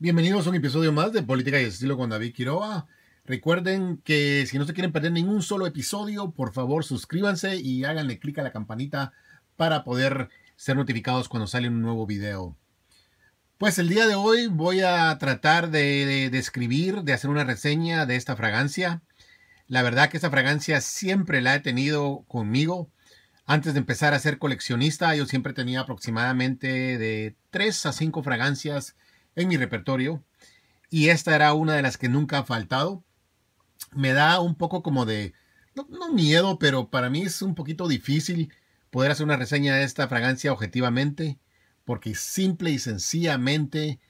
Bienvenidos a un episodio más de Política y Estilo con David Quiroga. Recuerden que si no se quieren perder ningún solo episodio, por favor suscríbanse y háganle clic a la campanita para poder ser notificados cuando sale un nuevo video. Pues el día de hoy voy a tratar de, describir, de de hacer una reseña de esta fragancia. La verdad que esta fragancia siempre la he tenido conmigo. Antes de empezar a ser coleccionista, yo siempre tenía aproximadamente de 3 a 5 fragancias en mi repertorio y esta era una de las que nunca ha faltado. Me da un poco como de, no, miedo, pero para mí es un poquito difícil poder hacer una reseña de esta fragancia objetivamente, porque simple y sencillamente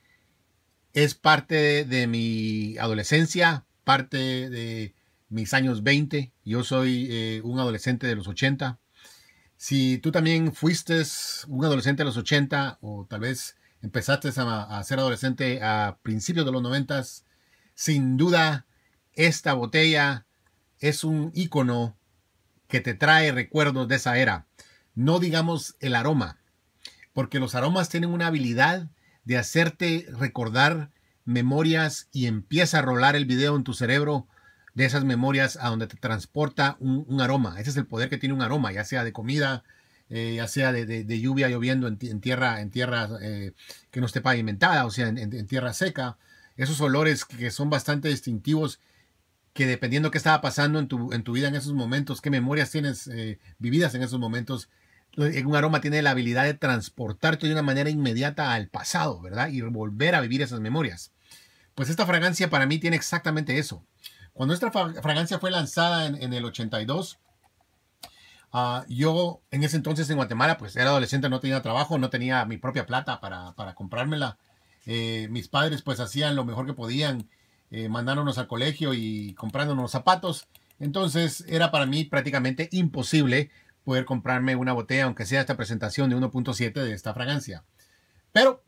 es parte de, mi adolescencia, parte de mis años 20. Yo soy eh, un adolescente de los 80. Si tú también fuiste un adolescente de los 80 o tal vez empezaste a, ser adolescente a principios de los noventas, sin duda esta botella es un icono que te trae recuerdos de esa era. No digamos el aroma, porque los aromas tienen una habilidad de hacerte recordar memorias y empieza a rolar el video en tu cerebro de esas memorias a donde te transporta un, aroma. Ese es el poder que tiene un aroma, ya sea de comida, eh, ya sea de, de, lluvia lloviendo en, tierra, en tierra eh, que no esté pavimentada, o sea, en, tierra seca. Esos olores que son bastante distintivos, que dependiendo qué estaba pasando en tu, vida en esos momentos, qué memorias tienes eh, vividas en esos momentos, un aroma tiene la habilidad de transportarte de una manera inmediata al pasado, ¿verdad? Y volver a vivir esas memorias. Pues esta fragancia para mí tiene exactamente eso. Cuando esta fragancia fue lanzada en, en el 82, Ah, yo en ese entonces en Guatemala, pues era adolescente, no tenía trabajo, no tenía mi propia plata para, para comprármela. Eh, mis padres pues hacían lo mejor que podían, eh, mandándonos al colegio y comprándonos zapatos. Entonces era para mí prácticamente imposible poder comprarme una botella, aunque sea esta presentación de 1.7 de esta fragancia. Pero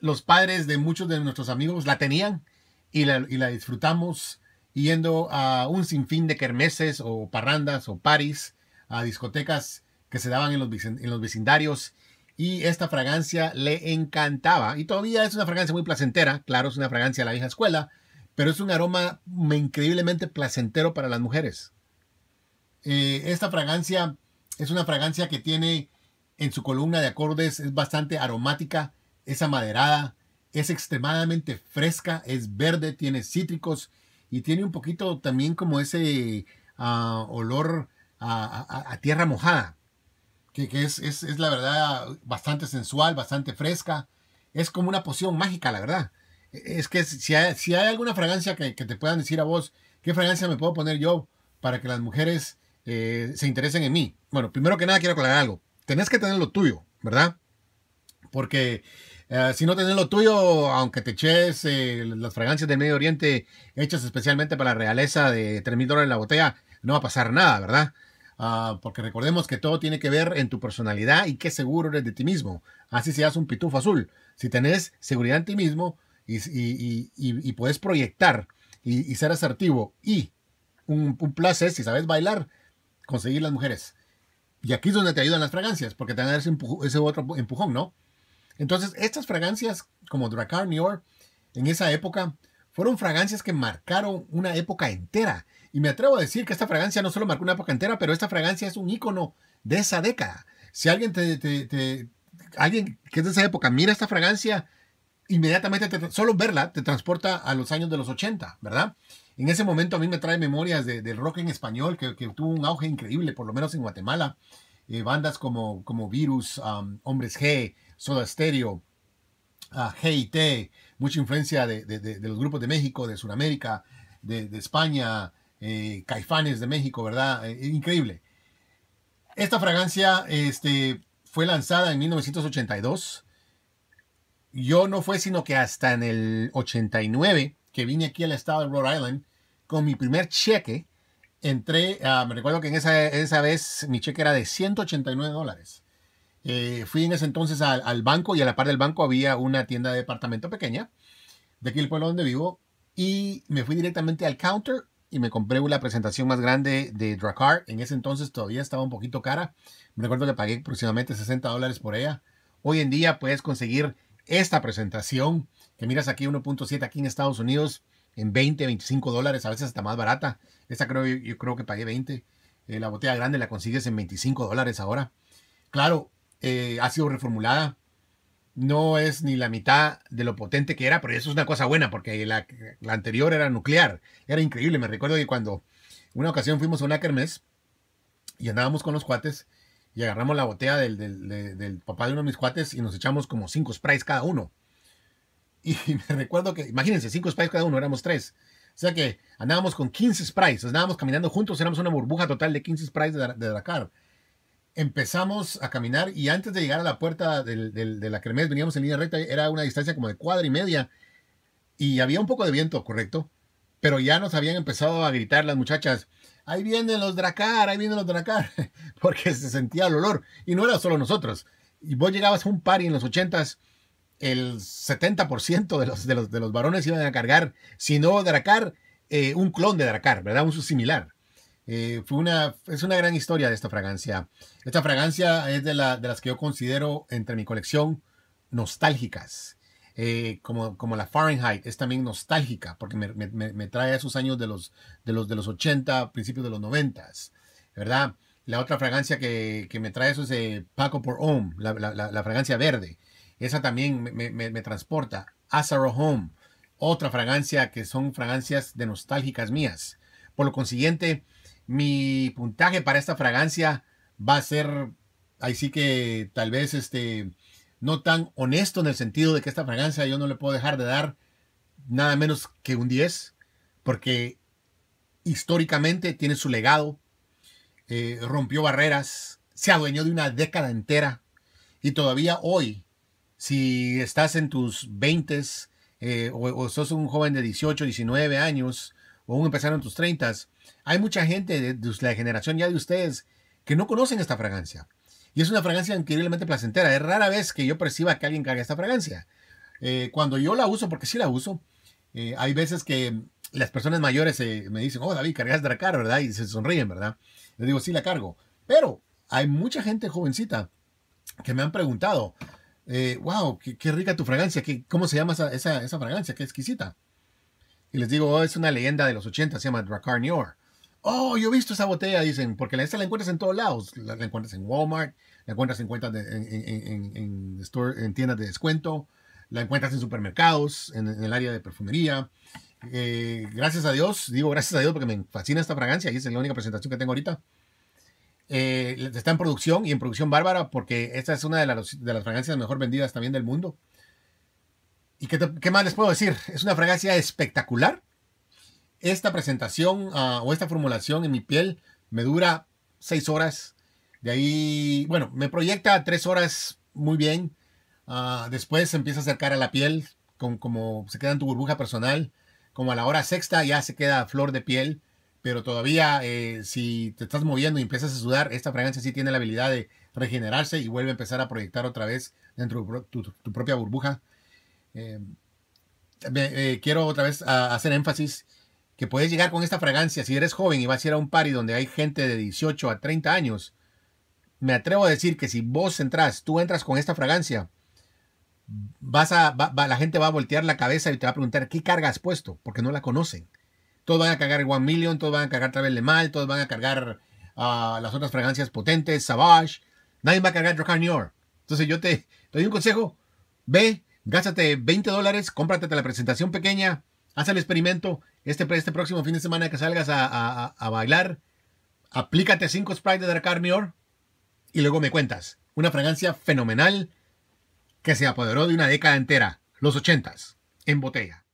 los padres de muchos de nuestros amigos la tenían y la, y la disfrutamos yendo a un sinfín de kermeses o parrandas o paris a discotecas que se daban en los, en los vecindarios y esta fragancia le encantaba. Y todavía es una fragancia muy placentera, claro, es una fragancia de la vieja escuela, pero es un aroma increíblemente placentero para las mujeres. Eh, esta fragancia es una fragancia que tiene en su columna de acordes, es bastante aromática, es amaderada, es extremadamente fresca, es verde, tiene cítricos y tiene un poquito también como ese ah, olor a, tierra mojada, que, es, es, es, la verdad bastante sensual, bastante fresca. Es como una poción mágica, la verdad. E, es que si hay, alguna fragancia que, te puedan decir a vos, ¿qué fragancia me puedo poner yo para que las mujeres eh, se interesen en mí? Bueno, primero que nada quiero aclarar algo. Tenés que tener lo tuyo, ¿verdad? Porque eh, si no tenés lo tuyo, aunque te eches eh, las fragancias del Medio Oriente hechas especialmente para la realeza de 3 mil dólares la botella, no va a pasar nada, ¿verdad? Ah, porque recordemos que todo tiene que ver en tu personalidad y qué seguro eres de ti mismo. Así seas un pitufo azul. Si tenés seguridad en ti mismo y, puedes proyectar y, ser asertivo y un, placer, si sabes bailar, conseguir las mujeres. Y aquí es donde te ayudan las fragancias, porque te van a dar ese, otro empujón, ¿no? Entonces, estas fragancias, como Dracar New en esa época, fueron fragancias que marcaron una época entera y me atrevo a decir que esta fragancia no solo marcó una época entera, pero esta fragancia es un icono de esa década. Si alguien te, alguien que es de esa época mira esta fragancia, inmediatamente solo verla te transporta a los años de los 80, ¿verdad? En ese momento a mí me trae memorias del rock en español que, tuvo un auge increíble, por lo menos en Guatemala. Eh, bandas como, como Virus, um, Hombres G, Soda Stereo, uh, ah, GIT, mucha influencia de, de, los grupos de México, de Sudamérica, de, España, eh, Caifanes de México, ¿verdad? Eh, increíble. Esta fragancia este, fue lanzada en 1982. Yo no fue sino que hasta en el 89 que vine aquí al estado de Rhode Island con mi primer cheque. Entré, me recuerdo que en esa, vez mi cheque era de 189 dólares. Eh, fui en ese entonces al, al, banco y a la par del banco había una tienda de departamento pequeña de aquí el pueblo donde vivo y me fui directamente al counter y me compré la presentación más grande de Dracar. En ese entonces todavía estaba un poquito cara. Me recuerdo que pagué aproximadamente 60 dólares por ella. Hoy en día puedes conseguir esta presentación que miras aquí 1.7 aquí en Estados Unidos en 20, 25 dólares, a veces está más barata. Esta creo yo, creo que pagué 20. Eh, la botella grande la consigues en 25 dólares ahora. Claro, eh, ha sido reformulada no es ni la mitad de lo potente que era, pero eso es una cosa buena, porque la, anterior era nuclear, era increíble. Me recuerdo que cuando una ocasión fuimos a una kermés y andábamos con los cuates y agarramos la botella del, papá de uno de mis cuates y nos echamos como cinco sprays cada uno. Y me recuerdo que, imagínense, cinco sprays cada uno, éramos tres. O sea que andábamos con 15 sprays, andábamos caminando juntos, éramos una burbuja total de 15 sprays de, de empezamos a caminar y antes de llegar a la puerta de la cremés, veníamos en línea recta, era una distancia como de cuadra y media y había un poco de viento, correcto, pero ya nos habían empezado a gritar las muchachas, ahí vienen los Dracar, ahí vienen los Dracar, porque se sentía el olor y no era solo nosotros. Y vos llegabas a un party en los ochentas, el 70% de los, de, los, varones iban a cargar, si no Dracar, eh, un clon de Dracar, ¿verdad? Un similar. Eh, una, es una gran historia de esta fragancia. Esta fragancia es de, la, de las que yo considero entre mi colección nostálgicas. Eh, como, como la Fahrenheit es también nostálgica porque me, me, me, trae esos años de los, de, los, de los 80, principios de los 90, ¿verdad? La otra fragancia que, que me trae eso es Paco por Home, la, la, fragancia verde. Esa también me, me transporta. Azaro Home, otra fragancia que son fragancias de nostálgicas mías. Por lo consiguiente, mi puntaje para esta fragancia va a ser, así que tal vez este, no tan honesto en el sentido de que esta fragancia yo no le puedo dejar de dar nada menos que un 10, porque históricamente tiene su legado, eh, rompió barreras, se adueñó de una década entera y todavía hoy, si estás en tus 20 eh, o, o sos un joven de 18, 19 años, o aún empezaron tus 30, hay mucha gente de, la generación ya de ustedes que no conocen esta fragancia. Y es una fragancia increíblemente placentera. Es rara vez que yo perciba que alguien cargue esta fragancia. Eh, cuando yo la uso, porque sí la uso, eh, hay veces que las personas mayores eh, me dicen, oh David, cargas Dracar, ¿verdad? Y se sonríen, ¿verdad? Les digo, sí la cargo. Pero hay mucha gente jovencita que me han preguntado, wow, qué, rica tu fragancia, qué, ¿cómo se llama esa, esa, fragancia? Qué exquisita y les digo, oh, es una leyenda de los 80, se llama Dracar Nior. Oh, yo he visto esa botella, dicen, porque esta la encuentras en todos lados. La, encuentras en Walmart, la encuentras en, cuentas de, en, en, en, tiendas de descuento, la encuentras en supermercados, en, el área de perfumería. Eh, gracias a Dios, digo gracias a Dios porque me fascina esta fragancia y es la única presentación que tengo ahorita. Eh, está en producción y en producción bárbara porque esta es una de de las fragancias mejor vendidas también del mundo. ¿Y qué, más les puedo decir? Es una fragancia espectacular. Esta presentación ah, o esta formulación en mi piel me dura seis horas. De ahí, bueno, me proyecta 3 horas muy bien. Ah, después se empieza a acercar a la piel, con, como se queda en tu burbuja personal. Como a la hora sexta ya se queda flor de piel. Pero todavía eh, si te estás moviendo y empiezas a sudar, esta fragancia sí tiene la habilidad de regenerarse y vuelve a empezar a proyectar otra vez dentro de tu propia burbuja. Em, eh, quiero otra vez ah, hacer énfasis que puedes llegar con esta fragancia si eres joven y vas a ir a un party donde hay gente de 18 a 30 años. Me atrevo a decir que si vos entras, tú entras con esta fragancia, vas a, la gente va a voltear la cabeza y te va a preguntar qué carga has puesto, porque no la conocen. Todos van a cargar One Million, todos van a cargar Travel de Mal, todos van a cargar ah, las otras fragancias potentes, Savage. Nadie va a cargar Drogan York. Entonces yo te, te doy un consejo, ve, Gástate 20 dólares, cómprate la presentación pequeña, haz el experimento este, este próximo fin de semana que salgas a, bailar, aplícate 5 sprites de Dark y luego me cuentas. Una fragancia fenomenal que se apoderó de una década entera, los ochentas, en botella.